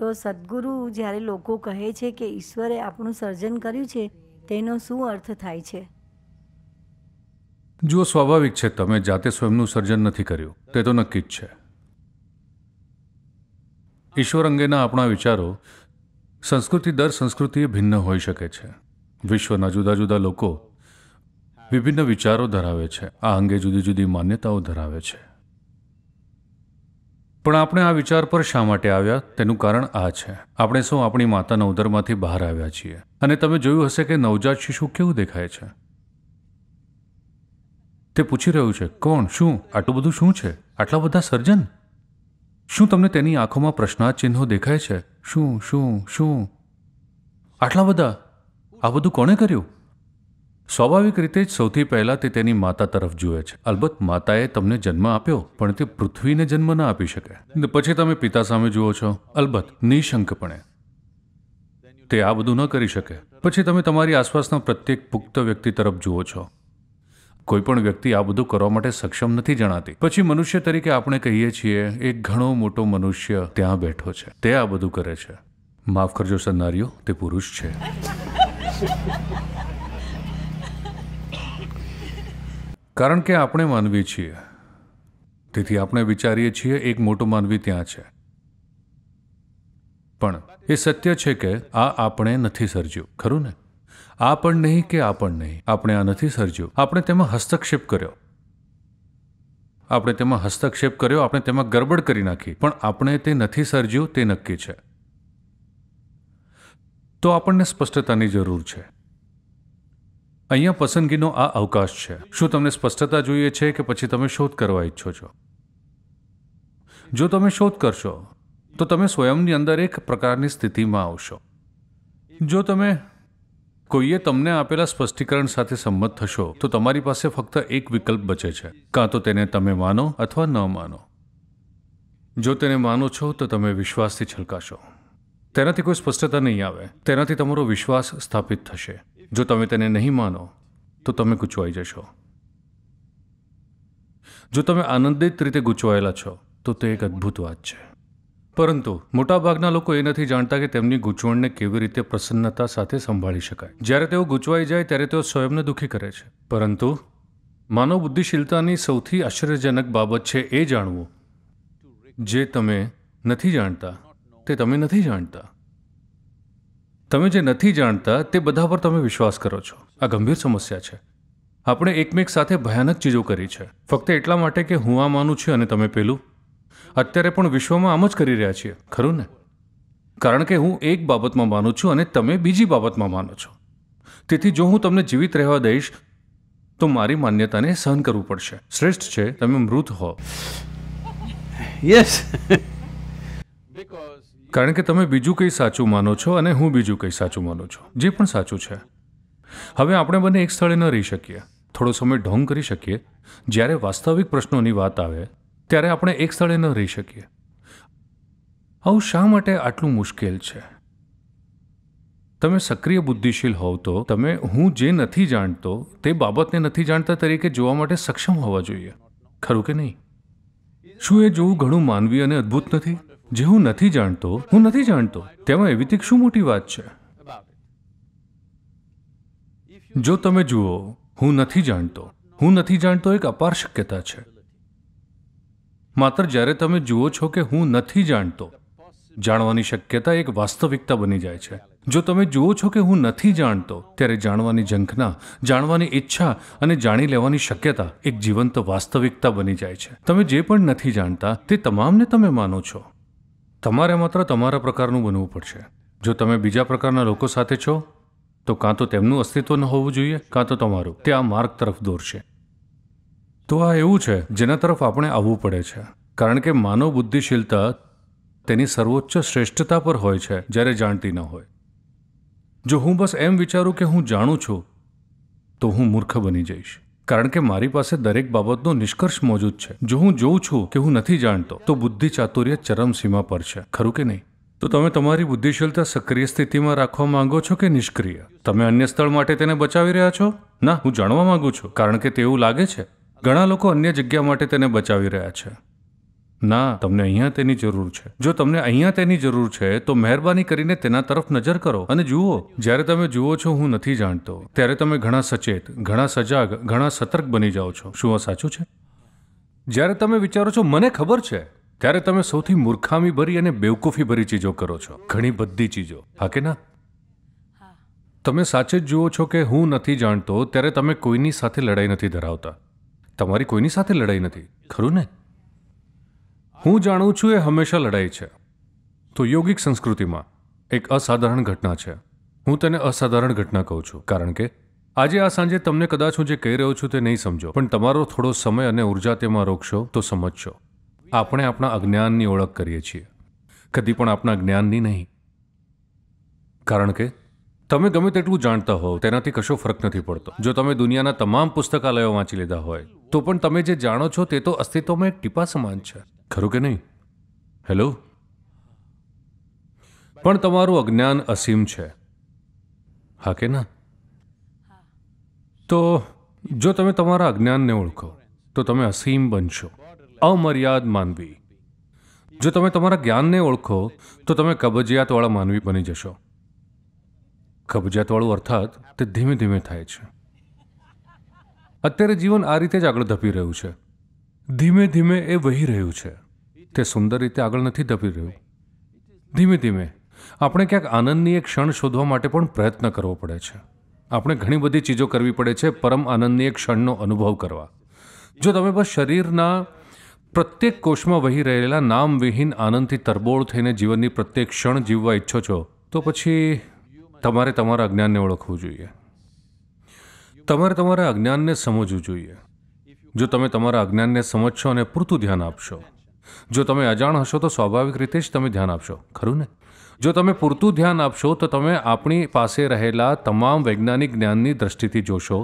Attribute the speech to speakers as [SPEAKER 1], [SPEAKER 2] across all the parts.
[SPEAKER 1] તો સદગુરુ જ્યારે લોકો કહે છે કે ઈશ્વરે આપણું સર્જન કર્યું છે તેનો શું અર્થ થાય છે જુઓ સ્વાભાવિક છે તમે જાતે સ્વયંનું સર્જન નથી કર્યું તે તો નક્કી જ છે ઈશ્વર અંગેના આપણા વિચારો સંસ્કૃતિ દર સંસ્કૃતિએ ભિન્ન હોઈ શકે છે વિશ્વના જુદા જુદા લોકો વિભિન્ન વિચારો ધરાવે છે આ અંગે જુદી જુદી માન્યતાઓ ધરાવે છે પણ આપણે આ વિચાર પર શા માટે આવ્યા તેનું કારણ આ છે આપણે શું આપણી માતાના ઉદરમાંથી બહાર આવ્યા છીએ અને તમે જોયું હશે કે નવજાત શિશુ કેવું દેખાય છે તે પૂછી રહ્યું છે કોણ શું આટલું બધું શું છે આટલા બધા સર્જન શું તમને તેની આંખોમાં પ્રશ્નાર્થ ચિહ્નો દેખાય છે શું શું શું આટલા બધા આ બધું કોણે કર્યું સ્વાભાવિક રીતે જ સૌથી પહેલાં તે તેની માતા તરફ જુએ છે અલબત્ત માતાએ તમને જન્મ આપ્યો પણ તે પૃથ્વીને જન્મ ના આપી શકે પછી તમે પિતા સામે જુઓ છો અલબત્ત નિશંકપણે તે આ બધું ન કરી શકે પછી તમે તમારી આસપાસના પ્રત્યેક પુખ્ત વ્યક્તિ તરફ જુઓ છો કોઈ પણ વ્યક્તિ આ બધું કરવા માટે સક્ષમ નથી જણાતી પછી મનુષ્ય તરીકે આપણે કહીએ છીએ એક ઘણો મોટો મનુષ્ય ત્યાં બેઠો છે તે આ બધું કરે છે માફ કરજો સન્નારીઓ તે પુરુષ છે કારણ કે આપણે માનવી છીએ તેથી આપણે વિચારીએ છીએ એક મોટો માનવી ત્યાં છે પણ એ સત્ય છે કે આ આપણે નથી સર્જ્યું ખરું ને આ પણ નહીં કે આ પણ નહીં આપણે આ નથી સર્જ્યું આપણે તેમાં હસ્તક્ષેપ કર્યો આપણે તેમાં હસ્તક્ષેપ કર્યો આપણે તેમાં ગરબડ કરી નાખી પણ આપણે તે નથી સર્જ્યું તે નક્કી છે તો આપણને સ્પષ્ટતાની જરૂર છે અહીંયા પસંદગીનો આ અવકાશ છે શું તમને સ્પષ્ટતા જોઈએ છે કે પછી તમે શોધ કરવા ઈચ્છો છો જો તમે શોધ કરશો તો તમે સ્વયંની અંદર એક પ્રકારની સ્થિતિમાં આવશો જો તમે કોઈએ તમને આપેલા સ્પષ્ટીકરણ સાથે સંમત થશો તો તમારી પાસે ફક્ત એક વિકલ્પ બચે છે કાં તો તેને તમે માનો અથવા ન માનો જો તેને માનો છો તો તમે વિશ્વાસથી છલકાશો તેનાથી કોઈ સ્પષ્ટતા નહીં આવે તેનાથી તમારો વિશ્વાસ સ્થાપિત થશે જો તમે તેને નહીં માનો તો તમે ગૂંચવાઈ જશો જો તમે આનંદિત રીતે ગૂંચવાયેલા છો તો તે એક અદ્ભુત વાત છે પરંતુ મોટાભાગના લોકો એ નથી જાણતા કે તેમની ગૂંચવણને કેવી રીતે પ્રસન્નતા સાથે સંભાળી શકાય જ્યારે તેઓ ગૂંચવાઈ જાય ત્યારે તેઓ સ્વયંને દુઃખી કરે છે પરંતુ માનવ બુદ્ધિશીલતાની સૌથી આશ્ચર્યજનક બાબત છે એ જાણવું જે તમે નથી જાણતા તે તમે નથી જાણતા તમે જે નથી જાણતા તે બધા પર તમે વિશ્વાસ કરો છો આ ગંભીર સમસ્યા છે આપણે એકમેક સાથે ભયાનક ચીજો કરી છે ફક્ત એટલા માટે કે હું આ માનું છું અને તમે પેલું અત્યારે પણ વિશ્વમાં આમ જ કરી રહ્યા છીએ ખરું ને કારણ કે હું એક બાબતમાં માનું છું અને તમે બીજી બાબતમાં માનો છો તેથી જો હું તમને જીવિત રહેવા દઈશ તો મારી માન્યતાને સહન કરવું પડશે શ્રેષ્ઠ છે તમે મૃત હો યસ કારણ કે તમે બીજું કંઈ સાચું માનો છો અને હું બીજું કંઈ સાચું માનું છું જે પણ સાચું છે હવે આપણે બંને એક સ્થળે ન રહી શકીએ થોડો સમય ઢોંગ કરી શકીએ જ્યારે વાસ્તવિક પ્રશ્નોની વાત આવે ત્યારે આપણે એક સ્થળે ન રહી શકીએ આવું શા માટે આટલું મુશ્કેલ છે તમે સક્રિય બુદ્ધિશીલ હોવ તો તમે હું જે નથી જાણતો તે બાબતને નથી જાણતા તરીકે જોવા માટે સક્ષમ હોવા જોઈએ ખરું કે નહીં શું એ જોવું ઘણું માનવી અને અદ્ભુત નથી જે હું નથી જાણતો હું નથી જાણતો તેમાં એવી શું મોટી વાત છે જો તમે જુઓ હું નથી જાણતો હું નથી જાણતો એક અપાર શક્યતા છે માત્ર જ્યારે તમે જુઓ છો કે હું નથી જાણતો જાણવાની શક્યતા એક વાસ્તવિકતા બની જાય છે જો તમે જુઓ છો કે હું નથી જાણતો ત્યારે જાણવાની ઝંખના જાણવાની ઈચ્છા અને જાણી લેવાની શક્યતા એક જીવંત વાસ્તવિકતા બની જાય છે તમે જે પણ નથી જાણતા તે તમામને તમે માનો છો તમારે માત્ર તમારા પ્રકારનું બનવું પડશે જો તમે બીજા પ્રકારના લોકો સાથે છો તો કાં તો તેમનું અસ્તિત્વ ન હોવું જોઈએ કાં તો તમારું તે આ માર્ગ તરફ દોરશે તો આ એવું છે જેના તરફ આપણે આવવું પડે છે કારણ કે માનવ બુદ્ધિશીલતા તેની સર્વોચ્ચ શ્રેષ્ઠતા પર હોય છે જ્યારે જાણતી ન હોય જો હું બસ એમ વિચારું કે હું જાણું છું તો હું મૂર્ખ બની જઈશ કારણ કે મારી પાસે દરેક બાબતનો નિષ્કર્ષ મોજૂદ છે જો હું જોઉં છું કે હું નથી જાણતો તો બુદ્ધિ ચાતુર્ય ચરમસીમા પર છે ખરું કે નહીં તો તમે તમારી બુદ્ધિશીલતા સક્રિય સ્થિતિમાં રાખવા માંગો છો કે નિષ્ક્રિય તમે અન્ય સ્થળ માટે તેને બચાવી રહ્યા છો ના હું જાણવા માંગુ છું કારણ કે તેવું લાગે છે ઘણા લોકો અન્ય જગ્યા માટે તેને બચાવી રહ્યા છે ના તમને અહીંયા તેની જરૂર છે જો તમને અહીંયા તેની જરૂર છે તો મહેરબાની કરીને તેના તરફ નજર કરો અને જુઓ જ્યારે તમે જુઓ છો હું નથી જાણતો ત્યારે તમે ઘણા સચેત ઘણા સજાગ ઘણા સતર્ક બની જાઓ છો શું આ સાચું છે જ્યારે તમે વિચારો છો મને ખબર છે ત્યારે તમે સૌથી મૂર્ખામી ભરી અને બેવકૂફી ભરી ચીજો કરો છો ઘણી બધી ચીજો હા કે ના તમે સાચે જ જુઓ છો કે હું નથી જાણતો ત્યારે તમે કોઈની સાથે લડાઈ નથી ધરાવતા તમારી કોઈની સાથે લડાઈ નથી ખરું ને હું જાણું છું એ હંમેશા લડાઈ છે તો યોગિક સંસ્કૃતિમાં એક અસાધારણ ઘટના છે હું તેને અસાધારણ ઘટના કહું છું કારણ કે આજે આ સાંજે તમને કદાચ હું જે કહી રહ્યો છું તે નહીં સમજો પણ તમારો થોડો સમય અને ઉર્જા તેમાં રોકશો તો સમજશો આપણે આપણા અજ્ઞાનની ઓળખ કરીએ છીએ કદી પણ આપણા જ્ઞાનની નહીં કારણ કે તમે ગમે તેટલું જાણતા હોવ તેનાથી કશો ફરક નથી પડતો જો તમે દુનિયાના તમામ પુસ્તકાલયો વાંચી લીધા હોય તો પણ તમે જે જાણો છો તે તો અસ્તિત્વમાં એક ટીપા સમાન છે ખરું કે નહીં હેલો પણ તમારું અજ્ઞાન અસીમ છે હા કે ના તો જો તમે તમારા અજ્ઞાનને ઓળખો તો તમે અસીમ બનશો અમર્યાદ માનવી જો તમે તમારા જ્ઞાનને ઓળખો તો તમે કબજિયાતવાળા માનવી બની જશો કબજિયાતવાળું અર્થાત તે ધીમે ધીમે થાય છે અત્યારે જીવન આ રીતે જ આગળ ધપી રહ્યું છે ધીમે ધીમે એ વહી રહ્યું છે તે સુંદર રીતે આગળ નથી ધપી રહ્યું ધીમે ધીમે આપણે ક્યાંક આનંદની એક ક્ષણ શોધવા માટે પણ પ્રયત્ન કરવો પડે છે આપણે ઘણી બધી ચીજો કરવી પડે છે પરમ આનંદની એક ક્ષણનો અનુભવ કરવા જો તમે બસ શરીરના પ્રત્યેક કોષમાં વહી રહેલા નામવિહીન આનંદથી તરબોળ થઈને જીવનની પ્રત્યેક ક્ષણ જીવવા ઈચ્છો છો તો પછી તમારે તમારા અજ્ઞાનને ઓળખવું જોઈએ તમારે તમારા અજ્ઞાનને સમજવું જોઈએ જો તમે તમારા અજ્ઞાનને સમજશો અને પૂરતું ધ્યાન આપશો જો તમે અજાણ હશો તો સ્વાભાવિક રીતે જ તમે ધ્યાન આપશો ખરું ને જો તમે પૂરતું ધ્યાન આપશો તો તમે આપણી પાસે રહેલા તમામ વૈજ્ઞાનિક જ્ઞાનની દ્રષ્ટિથી જોશો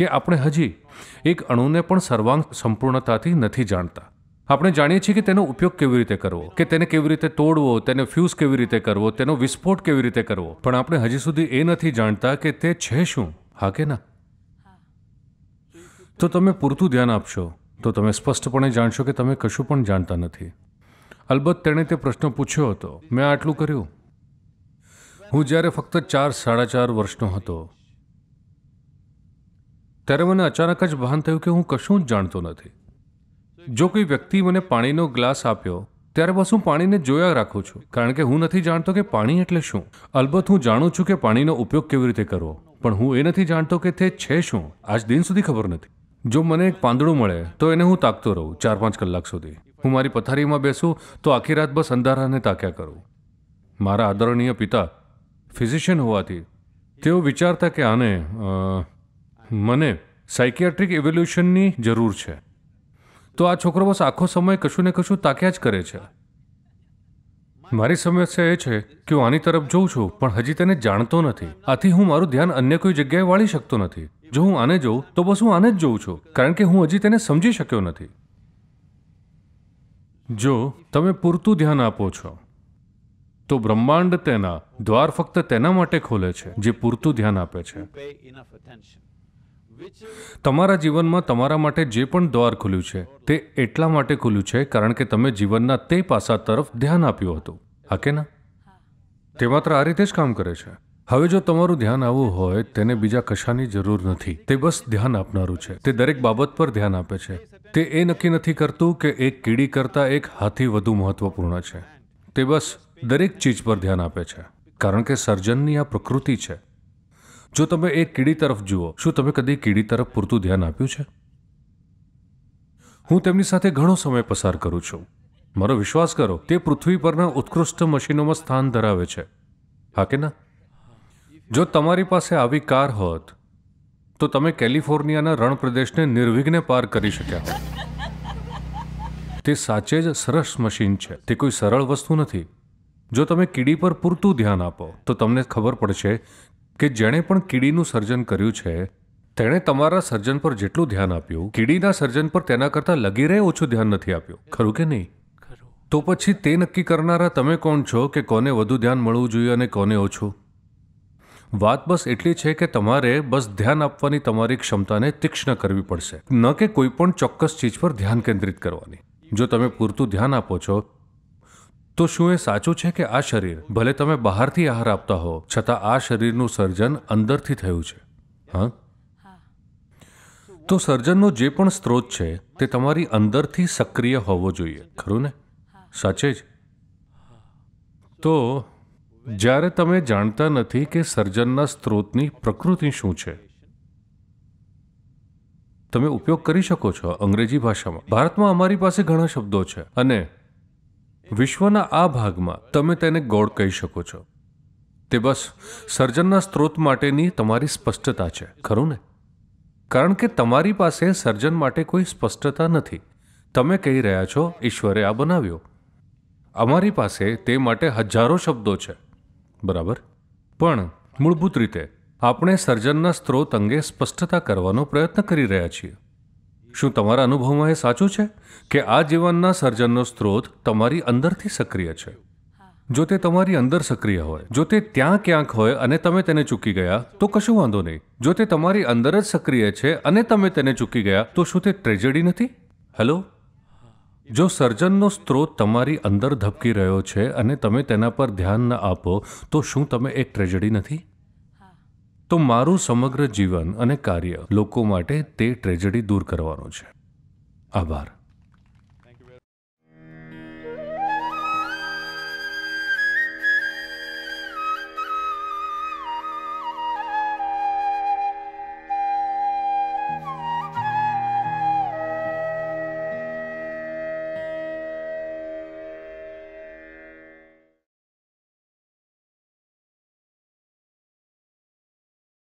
[SPEAKER 1] કે આપણે હજી એક અણુને પણ સર્વાંગ સંપૂર્ણતાથી નથી જાણતા આપણે જાણીએ છીએ કે તેનો ઉપયોગ કેવી રીતે કરવો કે તેને કેવી રીતે તોડવો તેને ફ્યુઝ કેવી રીતે કરવો તેનો વિસ્ફોટ કેવી રીતે કરવો પણ આપણે હજી સુધી એ નથી જાણતા કે તે છે શું હા કે ના તો તમે પૂરતું ધ્યાન આપશો તો તમે સ્પષ્ટપણે જાણશો કે તમે કશું પણ જાણતા નથી અલબત્ત તેણે તે પ્રશ્ન પૂછ્યો હતો મેં આટલું કર્યું હું જ્યારે ફક્ત ચાર સાડા ચાર વર્ષનો હતો ત્યારે મને અચાનક જ ભાન થયું કે હું કશું જ જાણતો નથી જો કોઈ વ્યક્તિ મને પાણીનો ગ્લાસ આપ્યો ત્યારે બસ હું પાણીને જોયા રાખું છું કારણ કે હું નથી જાણતો કે પાણી એટલે શું અલબત્ત હું જાણું છું કે પાણીનો ઉપયોગ કેવી રીતે કરવો પણ હું એ નથી જાણતો કે તે છે શું આજ દિન સુધી ખબર નથી જો મને એક પાંદડું મળે તો એને હું તાકતો રહું ચાર પાંચ કલાક સુધી હું મારી પથારીમાં બેસું તો આખી રાત બસ અંધારાને તાક્યા કરું મારા આદરણીય પિતા ફિઝિશિયન હોવાથી તેઓ વિચારતા કે આને મને સાયકિયાટ્રિક ઇવોલ્યુશનની જરૂર છે તો આ છોકરો બસ આખો સમય કશું ને કશું તાક્યા જ કરે છે મારી સમસ્યા એ છે કે હું આની તરફ જોઉં છું પણ હજી તેને જાણતો નથી આથી હું મારું ધ્યાન અન્ય કોઈ જગ્યાએ વાળી શકતો નથી જો હું આને જોઉં તો બસ હું આને જ જોઉં છું કારણ કે હું હજી તેને સમજી શક્યો નથી જો તમે પૂરતું ધ્યાન આપો છો તો બ્રહ્માંડ તેના દ્વાર ફક્ત તેના માટે ખોલે છે જે પૂરતું ધ્યાન આપે છે તમારા જીવનમાં તમારા માટે જે પણ દ્વાર ખુલ્યું છે તે એટલા માટે ખુલ્યું છે કારણ કે તમે જીવનના તે પાસા તરફ ધ્યાન આપ્યું હતું હા કે ના તે માત્ર આ રીતે જ કામ કરે છે હવે જો તમારું ધ્યાન આવવું હોય તેને બીજા કશાની જરૂર નથી તે બસ ધ્યાન આપનારું છે તે દરેક બાબત પર ધ્યાન આપે છે તે એ નક્કી નથી કરતું કે એક કીડી કરતાં એક હાથી વધુ મહત્વપૂર્ણ છે તે બસ દરેક ચીજ પર ધ્યાન આપે છે કારણ કે સર્જનની આ પ્રકૃતિ છે જો તમે એ કીડી તરફ જુઓ શું તમે કદી કીડી તરફ પૂરતું ધ્યાન આપ્યું છે હું તેમની સાથે ઘણો સમય પસાર કરું છું મારો વિશ્વાસ કરો તે પૃથ્વી પરના ઉત્કૃષ્ટ મશીનોમાં સ્થાન ધરાવે છે હા કે ના જો તમારી પાસે આવી કાર હોત તો તમે કેલિફોર્નિયાના રણપ્રદેશને નિર્વિઘ્ને પાર કરી શક્યા હોત તે સાચે જ સરસ મશીન છે તે કોઈ સરળ વસ્તુ નથી જો તમે કીડી પર પૂરતું ધ્યાન આપો તો તમને ખબર પડશે કે જેણે પણ કીડીનું સર્જન કર્યું છે તેણે તમારા સર્જન પર જેટલું ધ્યાન આપ્યું કીડીના સર્જન પર તેના કરતાં લગી રહે ઓછું ધ્યાન નથી આપ્યું ખરું કે નહીં તો પછી તે નક્કી કરનારા તમે કોણ છો કે કોને વધુ ધ્યાન મળવું જોઈએ અને કોને ઓછું વાત બસ એટલી છે કે તમારે બસ ધ્યાન આપવાની તમારી ક્ષમતાને તીક્ષ્ણ કરવી પડશે ન કે કોઈ પણ ચોક્કસ ચીજ પર ધ્યાન કેન્દ્રિત કરવાની જો તમે પૂરતું ધ્યાન આપો છો તો શું એ સાચું છે કે આ શરીર ભલે તમે બહારથી આહાર આપતા હો છતાં આ શરીરનું સર્જન અંદરથી થયું છે હા તો સર્જનનો જે પણ સ્ત્રોત છે તે તમારી અંદરથી સક્રિય હોવો જોઈએ ખરું ને સાચે જ તો જ્યારે તમે જાણતા નથી કે સર્જનના સ્ત્રોતની પ્રકૃતિ શું છે તમે ઉપયોગ કરી શકો છો અંગ્રેજી ભાષામાં ભારતમાં અમારી પાસે ઘણા શબ્દો છે અને વિશ્વના આ ભાગમાં તમે તેને ગોળ કહી શકો છો તે બસ સર્જનના સ્ત્રોત માટેની તમારી સ્પષ્ટતા છે ખરું ને કારણ કે તમારી પાસે સર્જન માટે કોઈ સ્પષ્ટતા નથી તમે કહી રહ્યા છો ઈશ્વરે આ બનાવ્યો અમારી પાસે તે માટે હજારો શબ્દો છે બરાબર પણ મૂળભૂત રીતે આપણે સર્જનના સ્ત્રોત અંગે સ્પષ્ટતા કરવાનો પ્રયત્ન કરી રહ્યા છીએ શું તમારા અનુભવમાં એ સાચું છે કે આ જીવનના સર્જનનો સ્ત્રોત તમારી અંદરથી સક્રિય છે જો તે તમારી અંદર સક્રિય હોય જો તે ત્યાં ક્યાંક હોય અને તમે તેને ચૂકી ગયા તો કશું વાંધો નહીં જો તે તમારી અંદર જ સક્રિય છે અને તમે તેને ચૂકી ગયા તો શું તે ટ્રેજેડી નથી હેલો જો સર્જનનો સ્ત્રોત તમારી અંદર ધબકી રહ્યો છે અને તમે તેના પર ધ્યાન ન આપો તો શું તમે એક ટ્રેજેડી નથી તો મારું સમગ્ર જીવન અને કાર્ય લોકો માટે તે ટ્રેજેડી દૂર કરવાનું છે આભાર